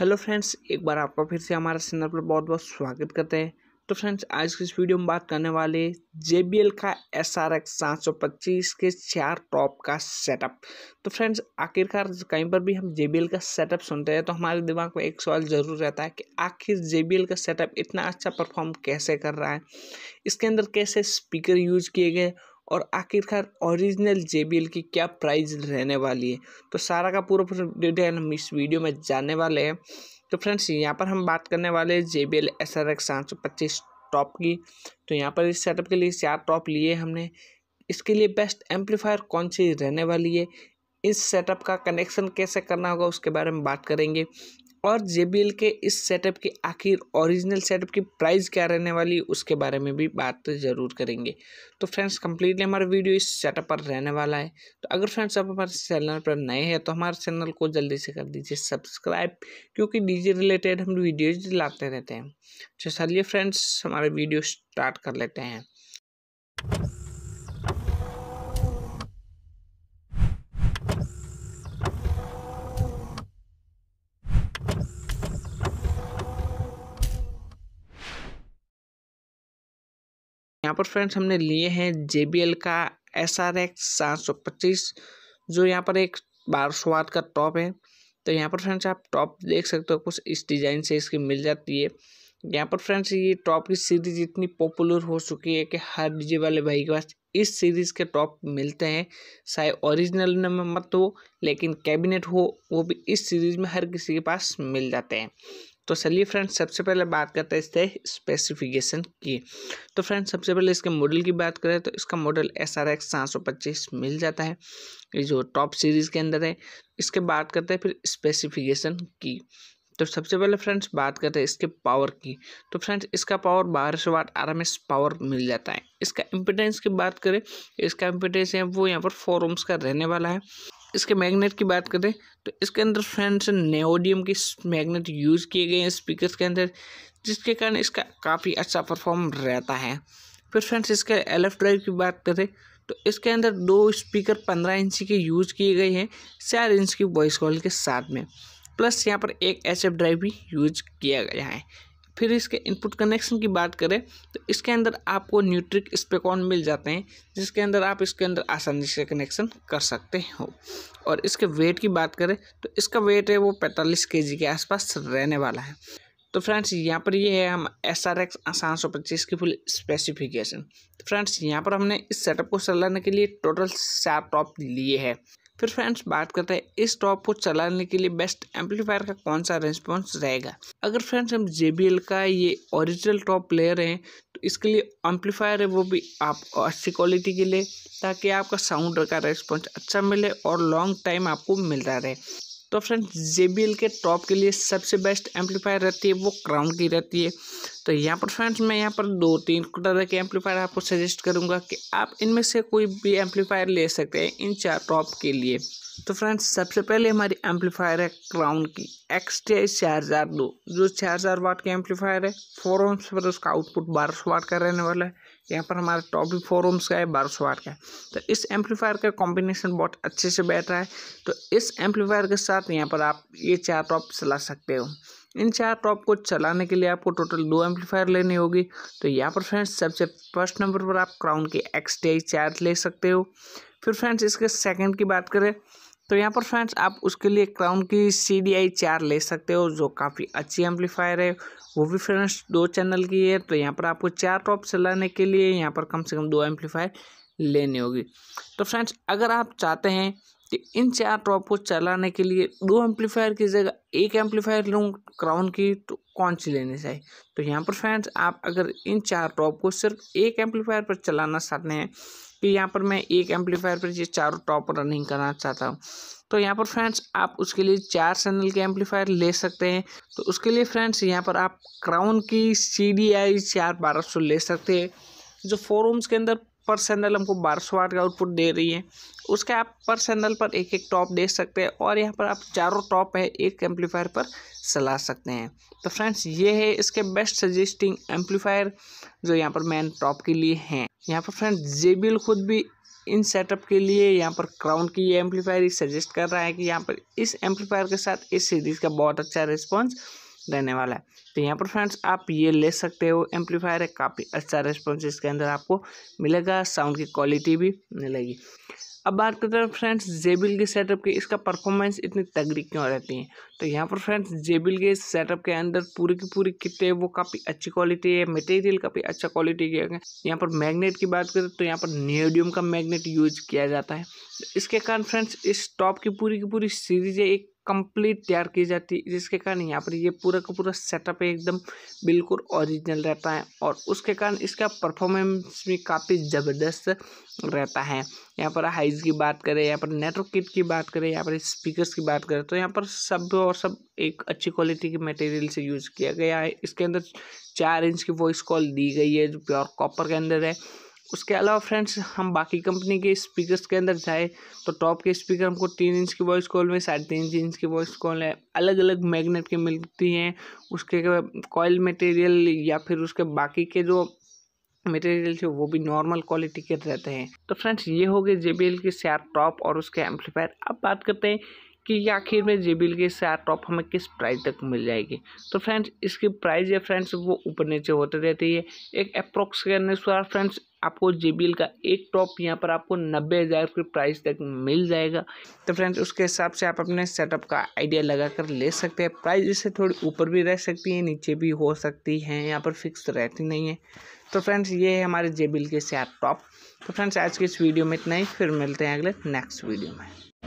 hello friends एक बार आपका फिर से हमारा चैनल पर बहुत बहुत स्वागत करते हैं तो फ्रेंड्स आज की इस वीडियो में बात करने वाले जे का एस आर एक्स सात सौ पच्चीस के चार टॉप का सेटअप तो फ्रेंड्स आखिरकार कहीं पर भी हम जे का सेटअप सुनते हैं तो हमारे दिमाग में एक सवाल ज़रूर रहता है कि आखिर जे का सेटअप इतना अच्छा परफॉर्म कैसे कर रहा है इसके अंदर कैसे स्पीकर यूज किए गए और आखिरकार ओरिजिनल जे बी एल की क्या प्राइस रहने वाली है तो सारा का पूरा पूरा डिटेल हम इस वीडियो में जानने वाले हैं तो फ्रेंड्स यहाँ पर हम बात करने वाले हैं J B L S R X सात सौ पच्चीस टॉप की तो यहाँ पर इस सेटअप के लिए चार टॉप लिए हमने इसके लिए बेस्ट एम्पलीफायर कौन सी रहने वाली है इस सेटअप का कनेक्शन कैसे करना होगा उसके बारे में बात करेंगे और जे बी एल के इस सेटअप की आखिर ओरिजिनल सेटअप की प्राइस क्या रहने वाली उसके बारे में भी बात ज़रूर करेंगे तो फ्रेंड्स कम्प्लीटली हमारा वीडियो इस सेटअप पर रहने वाला है तो अगर फ्रेंड्स आप हमारे चैनल पर नए हैं तो हमारे चैनल को जल्दी से कर दीजिए सब्सक्राइब क्योंकि डीजी रिलेटेड हम वीडियोज लाते रहते हैं तो चलिए फ्रेंड्स हमारे वीडियो स्टार्ट कर लेते हैं यहाँ पर फ्रेंड्स हमने लिए हैं जे का एस आर एक्स सात सौ पच्चीस जो यहाँ पर एक बार सौ का टॉप है तो यहाँ पर फ्रेंड्स आप टॉप देख सकते हो कुछ इस डिज़ाइन से इसकी मिल जाती है यहाँ पर फ्रेंड्स ये टॉप की सीरीज़ इतनी पॉपुलर हो चुकी है कि हर डीजे वाले भाई के पास इस सीरीज़ के टॉप मिलते हैं चाहे ओरिजिनल में मत हो लेकिन कैबिनेट हो वो भी इस सीरीज़ में हर किसी के पास मिल जाते हैं तो चलिए फ्रेंड्स सबसे पहले बात करते हैं इसके स्पेसिफिकेशन की तो फ्रेंड्स सबसे पहले इसके मॉडल की बात करें तो इसका मॉडल एस आर एक्स सात सौ पच्चीस मिल जाता है ये जो टॉप सीरीज़ के अंदर है इसके बात करते हैं फिर स्पेसिफिकेशन की तो सबसे पहले फ्रेंड्स बात करते हैं इसके पावर की तो फ्रेंड्स इसका पावर बारह सौ वाट आराम पावर मिल जाता है इसका इम्पिटेंस की बात करें इसका इम्पिटेंस है वो यहाँ पर फोर ओम्स का रहने वाला है इसके मैग्नेट की बात करें तो इसके अंदर फ्रेंड्स नेओडियम के मैग्नेट यूज़ किए गए हैं स्पीकर्स के अंदर जिसके कारण इसका काफ़ी अच्छा परफॉर्म रहता है फिर फ्रेंड्स इसके एल एफ ड्राइव की बात करें तो इसके अंदर दो स्पीकर पंद्रह इंच के यूज़ किए गए हैं चार इंच की वॉइस कॉल के साथ में प्लस यहाँ पर एक एच ड्राइव भी यूज किया गया है फिर इसके इनपुट कनेक्शन की बात करें तो इसके अंदर आपको न्यूट्रिक स्पेकॉन मिल जाते हैं जिसके अंदर आप इसके अंदर आसानी से कनेक्शन कर सकते हो और इसके वेट की बात करें तो इसका वेट है वो पैंतालीस के के आसपास रहने वाला है तो फ्रेंड्स यहाँ पर ये है हम एस आर एक्स आसान सौ पच्चीस की फुल स्पेसिफिकेशन तो फ्रेंड्स यहाँ पर हमने इस सेटअप को चलाने के लिए टोटल सात टॉप लिए है फिर फ्रेंड्स बात करते हैं इस टॉप को चलाने के लिए बेस्ट एम्पलीफायर का कौन सा रिस्पॉन्स रहेगा अगर फ्रेंड्स हम जे का ये ओरिजिनल टॉप ले रहे हैं तो इसके लिए एम्पलीफायर है वो भी आप अच्छी क्वालिटी के लिए ताकि आपका साउंड का रिस्पॉन्स अच्छा मिले और लॉन्ग टाइम आपको मिलता रहे तो फ्रेंड्स जे के टॉप के लिए सबसे बेस्ट एम्पलीफायर रहती है वो क्राउन की रहती है तो यहाँ पर फ्रेंड्स मैं यहाँ पर दो तीन तरह के एम्पलीफायर आपको सजेस्ट करूँगा कि आप इनमें से कोई भी एम्पलीफायर ले सकते हैं इन चार टॉप के लिए तो फ्रेंड्स सबसे पहले हमारी एम्पलीफायर है क्राउन की एक्स टी चार हज़ार दो जो चार हज़ार वाट की एम्पलीफायर है फोर ओम्स पर उसका आउटपुट बारह सौ वाट का रहने वाला है यहाँ पर हमारा भी फोर ओम्स का है बारह सौ वाट का तो इस एम्पलीफायर का कॉम्बिनेशन बहुत अच्छे से बैठ रहा है तो इस एम्पलीफायर के साथ यहाँ पर आप ये चार टॉप चला सकते हो इन चार टॉप को चलाने के लिए आपको टोटल दो एम्पलीफायर लेनी होगी तो यहाँ पर फ्रेंड्स सबसे फर्स्ट नंबर पर आप क्राउन की एक्स टी आई चार ले सकते हो फिर फ्रेंड्स इसके सेकंड की बात करें तो यहाँ पर फ्रेंड्स आप उसके लिए क्राउन की सी डी आई चार ले सकते हो जो काफ़ी अच्छी एम्पलीफायर है वो भी फ्रेंड्स दो चैनल की है तो यहाँ पर आपको चार टॉप चलाने के लिए यहाँ पर कम से कम दो एम्पलीफायर लेनी होगी तो फ्रेंड्स अगर आप चाहते हैं कि इन चार टॉप को चलाने के लिए दो एम्पलीफायर की जगह एक एम्पलीफायर लूँ क्राउन की तो कौन सी लेनी चाहिए तो यहाँ पर फ्रेंड्स आप अगर इन चार टॉप को सिर्फ एक एम्पलीफायर पर चलाना चाहते हैं फिर यहाँ पर मैं एक एम्पलीफायर पर ये चारों टॉप रनिंग करना चाहता हूँ तो यहाँ पर फ्रेंड्स आप उसके लिए चार चैनल के एम्पलीफायर ले सकते हैं तो उसके लिए फ्रेंड्स यहाँ पर आप क्राउन की सी डी आई चार बारह सौ ले सकते हैं जो फोर रूम्स के अंदर पर सैंडल हमको बारह सौ वाट का आउटपुट दे रही है उसके आप पर सैंडल पर एक एक टॉप देख सकते हैं और यहाँ पर आप चारों टॉप है एक एम्पलीफायर पर चला सकते हैं तो फ्रेंड्स ये है इसके बेस्ट सजेस्टिंग एम्पलीफायर जो यहाँ पर मैन टॉप के लिए हैं यहाँ पर फ्रेंड्स जे खुद भी इन सेटअप के लिए यहाँ पर क्राउन की ये एम्पलीफायर सजेस्ट कर रहा है कि यहाँ पर इस एम्पलीफायर के साथ इस सीरीज़ का बहुत अच्छा रिस्पॉन्स रहने वाला है तो यहाँ पर फ्रेंड्स आप ये ले सकते हो एम्पलीफायर है काफ़ी अच्छा रिस्पॉन्स इसके अंदर आपको मिलेगा साउंड की क्वालिटी भी मिलेगी अब बात करते हैं फ्रेंड्स जेबिल के सेटअप की इसका परफॉर्मेंस इतनी तगड़ी क्यों रहती है तो यहाँ पर फ्रेंड्स जेबिल के सेटअप के अंदर पूरी की पूरी किट है वो काफ़ी अच्छी क्वालिटी है मटेरियल काफ़ी अच्छा क्वालिटी के है यहाँ पर मैग्नेट की बात करें तो यहाँ पर नियोडियम का मैग्नेट यूज किया जाता है इसके कारण फ्रेंड्स इस टॉप की पूरी की पूरी सीरीज है एक कंप्लीट तैयार की जाती है जिसके कारण यहाँ पर ये पूरा का पूरा सेटअप एकदम बिल्कुल ओरिजिनल रहता है और उसके कारण इसका परफॉर्मेंस भी काफ़ी ज़बरदस्त रहता है यहाँ पर हाइज की बात करें यहाँ पर नेटवर्क किट की बात करें यहाँ पर स्पीकर्स की बात करें तो यहाँ पर सब और सब एक अच्छी क्वालिटी के मटेरियल से यूज़ किया गया है इसके अंदर चार इंच की वॉइस कॉल दी गई है जो प्योर कॉपर के अंदर है उसके अलावा फ्रेंड्स हम बाकी कंपनी के स्पीकर्स के अंदर जाए तो टॉप के स्पीकर हमको तीन इंच की वॉइस कॉल में साढ़े तीन इंच की वॉइस कॉल है अलग अलग मैग्नेट के मिलती हैं उसके कॉयल मटेरियल या फिर उसके बाकी के जो मटेरियल थे वो भी नॉर्मल क्वालिटी के रहते हैं तो फ्रेंड्स ये हो गए जे के शार्प टॉप और उसके एम्पलीफायर अब बात करते हैं कि आखिर में जे की सैर टॉप हमें किस प्राइस तक मिल जाएगी तो फ्रेंड्स इसकी प्राइस ये फ्रेंड्स वो ऊपर नीचे होते रहती है एक अप्रोक्स के अनुसार फ्रेंड्स आपको जे का एक टॉप यहाँ पर आपको नब्बे हज़ार के प्राइस तक मिल जाएगा तो फ्रेंड्स उसके हिसाब से आप अपने सेटअप का आइडिया लगा कर ले सकते हैं प्राइस इससे थोड़ी ऊपर भी रह सकती है नीचे भी हो सकती है यहाँ पर फिक्स तो रहती नहीं है तो फ्रेंड्स ये है हमारे जे के सैर टॉप तो फ्रेंड्स आज की इस वीडियो में इतना ही फिर मिलते हैं अगले नेक्स्ट वीडियो में